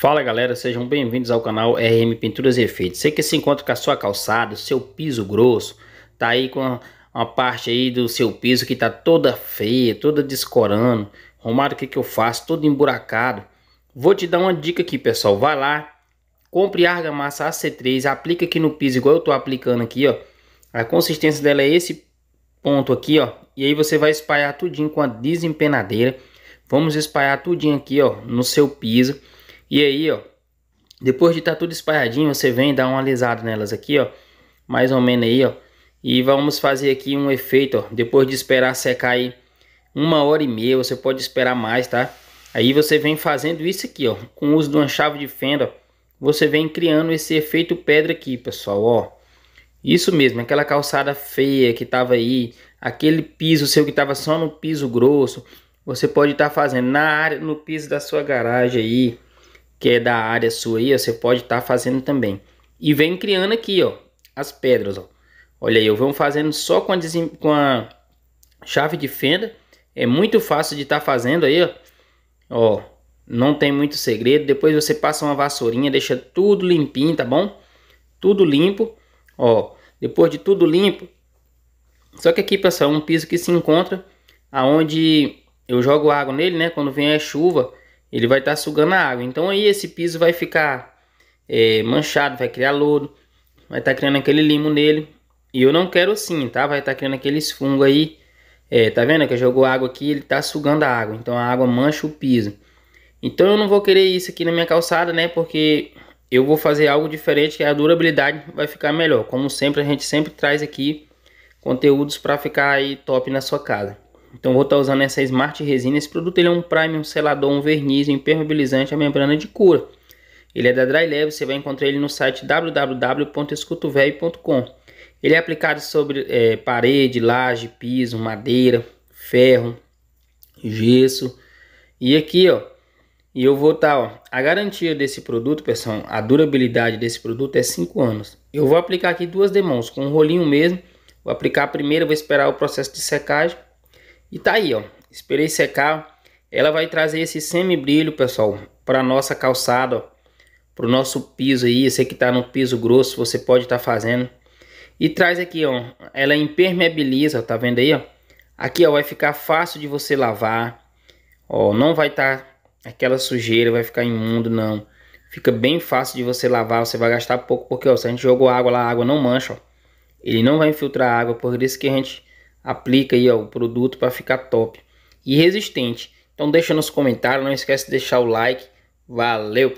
Fala galera, sejam bem-vindos ao canal RM Pinturas e Efeitos. Sei que se encontra com a sua calçada, seu piso grosso, tá aí com uma parte aí do seu piso que tá toda feia, toda descorando, arrumado o que que eu faço, todo emburacado. Vou te dar uma dica aqui, pessoal. Vai lá, compre argamassa AC3, aplica aqui no piso igual eu tô aplicando aqui, ó. A consistência dela é esse ponto aqui, ó. E aí você vai espalhar tudinho com a desempenadeira. Vamos espalhar tudinho aqui, ó, no seu piso e aí, ó, depois de estar tá tudo espalhadinho, você vem dar uma alisada nelas aqui, ó, mais ou menos aí, ó. E vamos fazer aqui um efeito, ó, depois de esperar secar aí uma hora e meia, você pode esperar mais, tá? Aí você vem fazendo isso aqui, ó, com o uso de uma chave de fenda, você vem criando esse efeito pedra aqui, pessoal, ó. Isso mesmo, aquela calçada feia que tava aí, aquele piso seu que tava só no piso grosso, você pode estar tá fazendo na área, no piso da sua garagem aí, que é da área sua aí, você pode estar tá fazendo também. E vem criando aqui, ó, as pedras, ó. Olha aí, eu vou fazendo só com a, com a chave de fenda. É muito fácil de estar tá fazendo aí, ó. Ó, não tem muito segredo. Depois você passa uma vassourinha, deixa tudo limpinho, tá bom? Tudo limpo, ó. Depois de tudo limpo, só que aqui, pessoal, é um piso que se encontra aonde eu jogo água nele, né? Quando vem a chuva, ele vai estar tá sugando a água. Então aí esse piso vai ficar é, manchado, vai criar lodo, vai estar tá criando aquele limo nele. E eu não quero assim, tá? Vai estar tá criando aqueles fungos aí. É, tá vendo que jogou água aqui, ele tá sugando a água. Então a água mancha o piso. Então eu não vou querer isso aqui na minha calçada, né? Porque eu vou fazer algo diferente, que a durabilidade vai ficar melhor. Como sempre, a gente sempre traz aqui conteúdos para ficar aí top na sua casa. Então vou estar tá usando essa Smart Resina. Esse produto ele é um Prime, um selador, um verniz, um impermeabilizante, a membrana de cura. Ele é da Dry Level, você vai encontrar ele no site www.escutovelho.com. Ele é aplicado sobre é, parede, laje, piso, madeira, ferro, gesso. E aqui, ó, e eu vou estar, tá, ó, a garantia desse produto, pessoal, a durabilidade desse produto é 5 anos. Eu vou aplicar aqui duas demãos, com um rolinho mesmo. Vou aplicar a primeira, vou esperar o processo de secagem e tá aí, ó. Esperei secar. Ela vai trazer esse semi-brilho, pessoal, para nossa calçada, para o nosso piso aí. Você que tá no piso grosso, você pode estar tá fazendo. E traz aqui, ó. Ela impermeabiliza, tá vendo aí, ó? Aqui, ó, vai ficar fácil de você lavar. Ó, não vai estar tá aquela sujeira, vai ficar imundo, não. Fica bem fácil de você lavar, você vai gastar pouco, porque ó, se a gente jogou água lá, a água não mancha, ó. Ele não vai infiltrar água, por isso que a gente aplica aí ó, o produto para ficar top e resistente. Então deixa nos comentários, não esquece de deixar o like. Valeu!